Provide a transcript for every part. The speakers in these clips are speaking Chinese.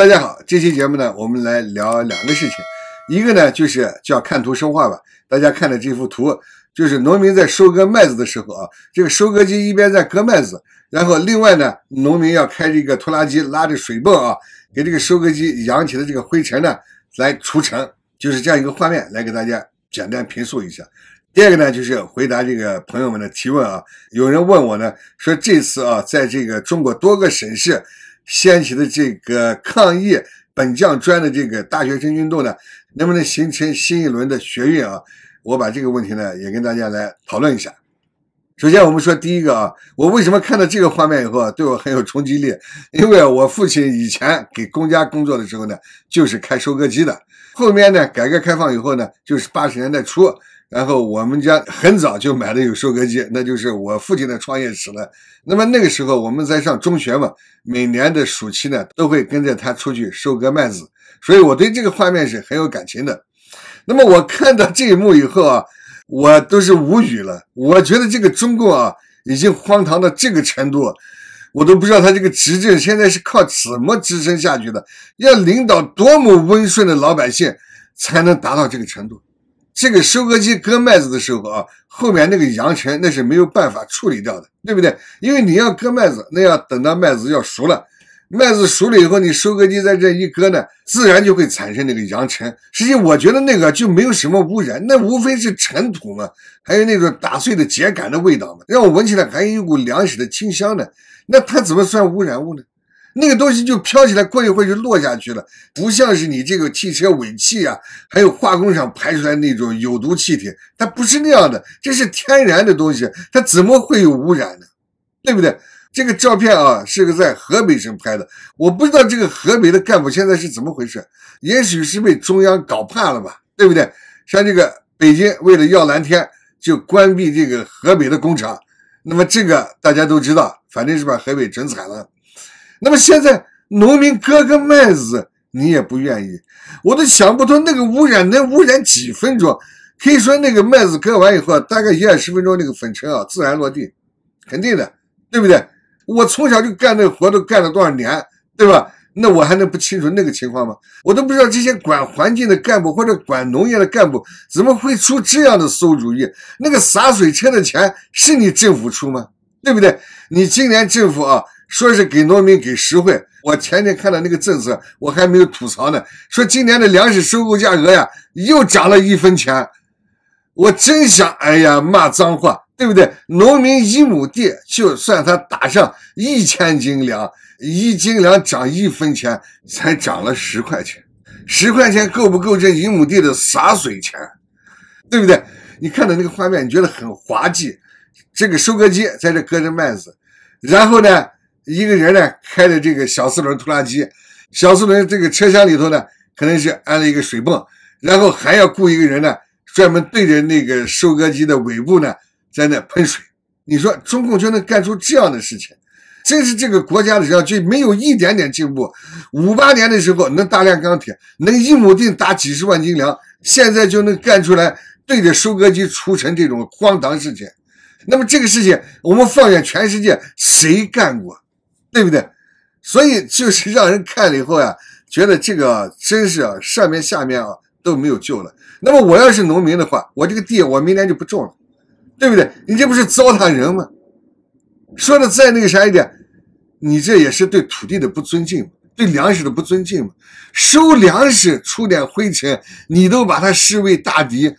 大家好，这期节目呢，我们来聊两个事情，一个呢就是叫看图说话吧。大家看的这幅图，就是农民在收割麦子的时候啊，这个收割机一边在割麦子，然后另外呢，农民要开着一个拖拉机拉着水泵啊，给这个收割机扬起的这个灰尘呢来除尘，就是这样一个画面，来给大家简单评述一下。第二个呢就是回答这个朋友们的提问啊，有人问我呢说这次啊，在这个中国多个省市。掀起的这个抗议本将专的这个大学生运动呢，能不能形成新一轮的学运啊？我把这个问题呢也跟大家来讨论一下。首先，我们说第一个啊，我为什么看到这个画面以后啊，对我很有冲击力？因为我父亲以前给公家工作的时候呢，就是开收割机的。后面呢，改革开放以后呢，就是八十年代初。然后我们家很早就买了有收割机，那就是我父亲的创业史了。那么那个时候我们在上中学嘛，每年的暑期呢都会跟着他出去收割麦子，所以我对这个画面是很有感情的。那么我看到这一幕以后啊，我都是无语了。我觉得这个中共啊已经荒唐到这个程度，我都不知道他这个执政现在是靠怎么支撑下去的，要领导多么温顺的老百姓才能达到这个程度。这个收割机割麦子的时候啊，后面那个扬尘那是没有办法处理掉的，对不对？因为你要割麦子，那要等到麦子要熟了，麦子熟了以后，你收割机在这一割呢，自然就会产生那个扬尘。实际我觉得那个就没有什么污染，那无非是尘土嘛，还有那种打碎的秸秆的味道嘛，让我闻起来还有一股粮食的清香呢，那它怎么算污染物呢？那个东西就飘起来，过一会儿就落下去了，不像是你这个汽车尾气啊，还有化工厂排出来那种有毒气体，它不是那样的，这是天然的东西，它怎么会有污染呢？对不对？这个照片啊，是个在河北省拍的，我不知道这个河北的干部现在是怎么回事，也许是被中央搞怕了吧，对不对？像这个北京为了要蓝天，就关闭这个河北的工厂，那么这个大家都知道，反正是把河北整惨了。那么现在农民割个麦子，你也不愿意，我都想不通那个污染能污染几分钟？可以说那个麦子割完以后，大概一二十分钟那个粉尘啊自然落地，肯定的，对不对？我从小就干那活，都干了多少年，对吧？那我还能不清楚那个情况吗？我都不知道这些管环境的干部或者管农业的干部怎么会出这样的馊主意？那个洒水车的钱是你政府出吗？对不对？你今年政府啊？说是给农民给实惠，我前天看到那个政策，我还没有吐槽呢。说今年的粮食收购价格呀，又涨了一分钱。我真想，哎呀，骂脏话，对不对？农民一亩地，就算他打上一千斤粮，一斤粮涨一分钱，才涨了十块钱。十块钱够不够这一亩地的洒水钱？对不对？你看到那个画面，你觉得很滑稽。这个收割机在这割着麦子，然后呢？一个人呢，开着这个小四轮拖拉机，小四轮这个车厢里头呢，可能是安了一个水泵，然后还要雇一个人呢，专门对着那个收割机的尾部呢，在那喷水。你说中共就能干出这样的事情，真是这个国家只要就没有一点点进步。五八年的时候能大量钢铁，能一亩地打几十万斤粮，现在就能干出来对着收割机除尘这种荒唐事情。那么这个事情，我们放眼全世界，谁干过？对不对？所以就是让人看了以后呀，觉得这个真是啊，上面下面啊都没有救了。那么我要是农民的话，我这个地我明年就不种了，对不对？你这不是糟蹋人吗？说的再那个啥一点，你这也是对土地的不尊敬对粮食的不尊敬嘛。收粮食出点灰尘，你都把它视为大敌。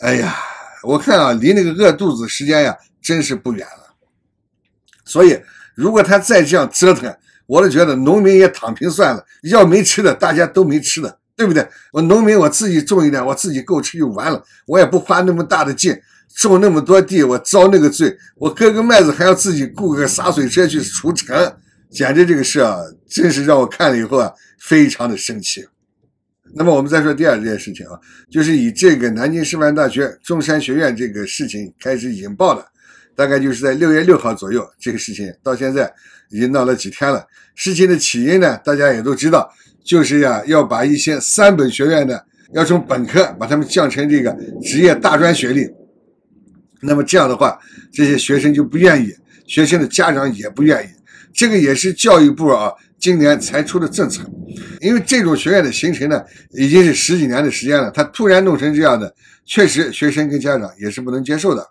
哎呀，我看啊，离那个饿肚子时间呀，真是不远了。所以。如果他再这样折腾，我就觉得农民也躺平算了，要没吃的，大家都没吃的，对不对？我农民我自己种一点，我自己够吃就完了，我也不花那么大的劲种那么多地，我遭那个罪，我割个麦子还要自己雇个洒水车去除尘，简直这个事啊，真是让我看了以后啊，非常的生气。那么我们再说第二件事情啊，就是以这个南京师范大学中山学院这个事情开始引爆了。大概就是在六月六号左右，这个事情到现在已经闹了几天了。事情的起因呢，大家也都知道，就是呀要把一些三本学院的要从本科把他们降成这个职业大专学历。那么这样的话，这些学生就不愿意，学生的家长也不愿意。这个也是教育部啊今年才出的政策，因为这种学院的形成呢已经是十几年的时间了，他突然弄成这样的，确实学生跟家长也是不能接受的。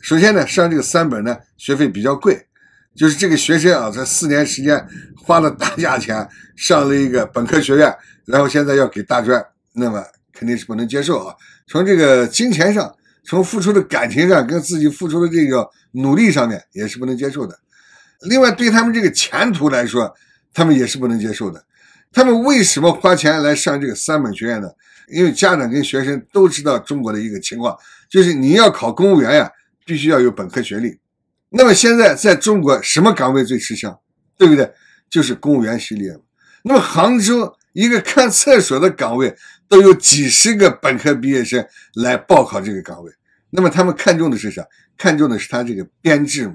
首先呢，上这个三本呢，学费比较贵，就是这个学生啊，在四年时间花了大价钱上了一个本科学院，然后现在要给大专，那么肯定是不能接受啊。从这个金钱上，从付出的感情上，跟自己付出的这个努力上面，也是不能接受的。另外，对他们这个前途来说，他们也是不能接受的。他们为什么花钱来上这个三本学院呢？因为家长跟学生都知道中国的一个情况，就是你要考公务员呀。必须要有本科学历，那么现在在中国什么岗位最吃香，对不对？就是公务员系列。那么杭州一个看厕所的岗位都有几十个本科毕业生来报考这个岗位，那么他们看中的是啥？看中的是他这个编制，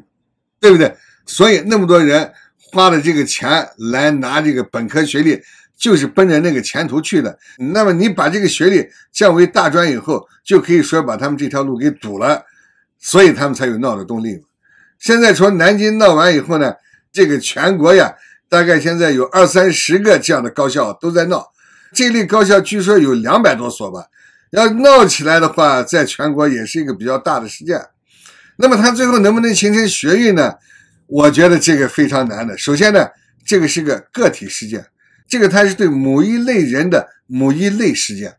对不对？所以那么多人花了这个钱来拿这个本科学历，就是奔着那个前途去的。那么你把这个学历降为大专以后，就可以说把他们这条路给堵了。所以他们才有闹的动力。现在从南京闹完以后呢，这个全国呀，大概现在有二三十个这样的高校都在闹。这类高校据说有两百多所吧。要闹起来的话，在全国也是一个比较大的事件。那么它最后能不能形成学运呢？我觉得这个非常难的。首先呢，这个是个个体事件，这个它是对某一类人的某一类事件，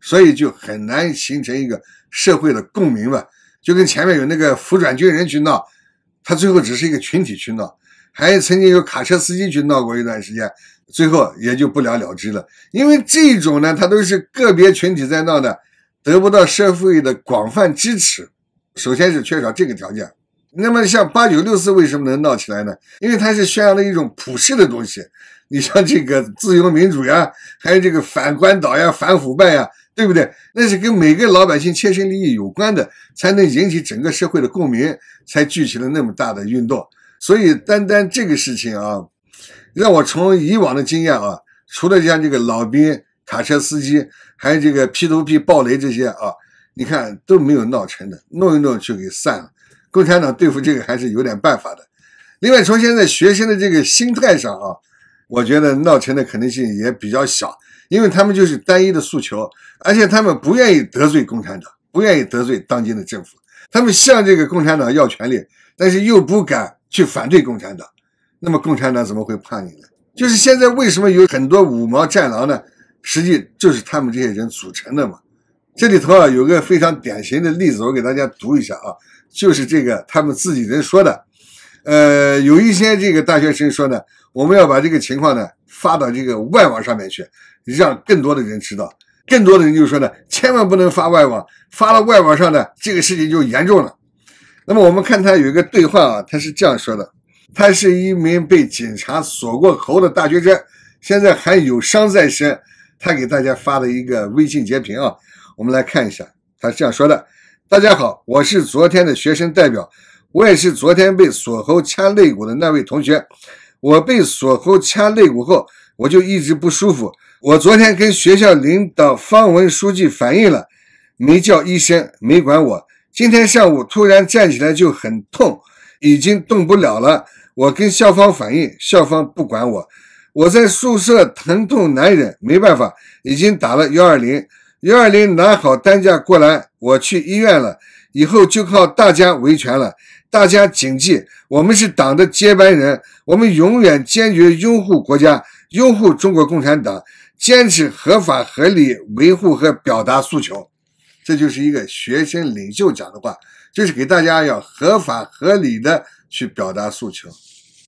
所以就很难形成一个社会的共鸣吧。就跟前面有那个服转军人去闹，他最后只是一个群体去闹，还曾经有卡车司机去闹过一段时间，最后也就不了了之了。因为这种呢，它都是个别群体在闹的，得不到社会的广泛支持，首先是缺少这个条件。那么像八九六四为什么能闹起来呢？因为它是宣扬了一种普世的东西，你像这个自由民主呀，还有这个反官倒呀、反腐败呀。对不对？那是跟每个老百姓切身利益有关的，才能引起整个社会的共鸣，才聚起了那么大的运动。所以单单这个事情啊，让我从以往的经验啊，除了像这个老兵、卡车司机，还有这个 P2P 暴雷这些啊，你看都没有闹成的，弄一弄就给散了。共产党对付这个还是有点办法的。另外，从现在学生的这个心态上啊，我觉得闹成的可能性也比较小。因为他们就是单一的诉求，而且他们不愿意得罪共产党，不愿意得罪当今的政府。他们向这个共产党要权利，但是又不敢去反对共产党。那么共产党怎么会怕你呢？就是现在为什么有很多五毛战狼呢？实际就是他们这些人组成的嘛。这里头啊有个非常典型的例子，我给大家读一下啊，就是这个他们自己人说的。呃，有一些这个大学生说呢，我们要把这个情况呢。发到这个外网上面去，让更多的人知道，更多的人就说呢，千万不能发外网，发到外网上呢，这个事情就严重了。那么我们看他有一个对话啊，他是这样说的，他是一名被警察锁过喉的大学生，现在还有伤在身，他给大家发了一个微信截屏啊，我们来看一下，他这样说的，大家好，我是昨天的学生代表，我也是昨天被锁喉掐肋骨的那位同学。我被锁喉掐肋骨后，我就一直不舒服。我昨天跟学校领导方文书记反映了，没叫医生，没管我。今天上午突然站起来就很痛，已经动不了了。我跟校方反映，校方不管我。我在宿舍疼痛难忍，没办法，已经打了幺二零。幺二零，拿好担架过来！我去医院了，以后就靠大家维权了。大家谨记，我们是党的接班人，我们永远坚决拥护国家，拥护中国共产党，坚持合法合理维护和表达诉求。这就是一个学生领袖讲的话，就是给大家要合法合理的去表达诉求。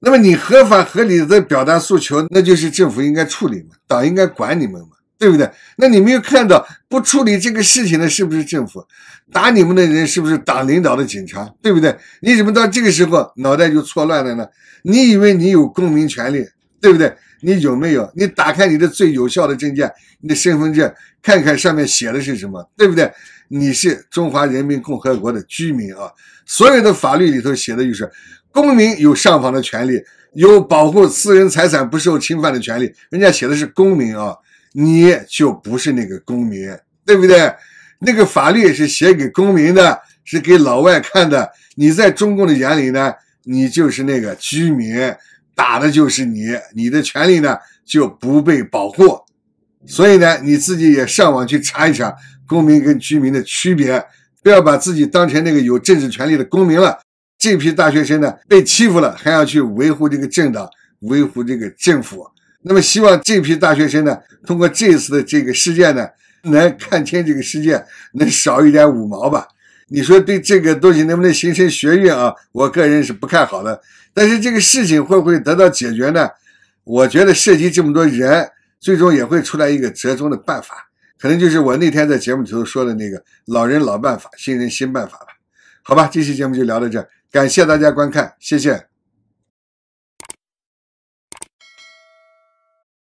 那么你合法合理的表达诉求，那就是政府应该处理嘛，党应该管你们嘛。对不对？那你没有看到不处理这个事情的是不是政府？打你们的人是不是党领导的警察？对不对？你怎么到这个时候脑袋就错乱了呢？你以为你有公民权利，对不对？你有没有？你打开你的最有效的证件，你的身份证，看看上面写的是什么，对不对？你是中华人民共和国的居民啊！所有的法律里头写的就是公民有上访的权利，有保护私人财产不受侵犯的权利。人家写的是公民啊。你就不是那个公民，对不对？那个法律是写给公民的，是给老外看的。你在中共的眼里呢，你就是那个居民，打的就是你，你的权利呢就不被保护。所以呢，你自己也上网去查一查公民跟居民的区别，不要把自己当成那个有政治权利的公民了。这批大学生呢被欺负了，还要去维护这个政党，维护这个政府。那么希望这批大学生呢，通过这次的这个事件呢，能看清这个世界，能少一点五毛吧。你说对这个东西能不能形成学运啊？我个人是不看好的。但是这个事情会不会得到解决呢？我觉得涉及这么多人，最终也会出来一个折中的办法，可能就是我那天在节目里头说的那个老人老办法，新人新办法吧。好吧，这期节目就聊到这，感谢大家观看，谢谢。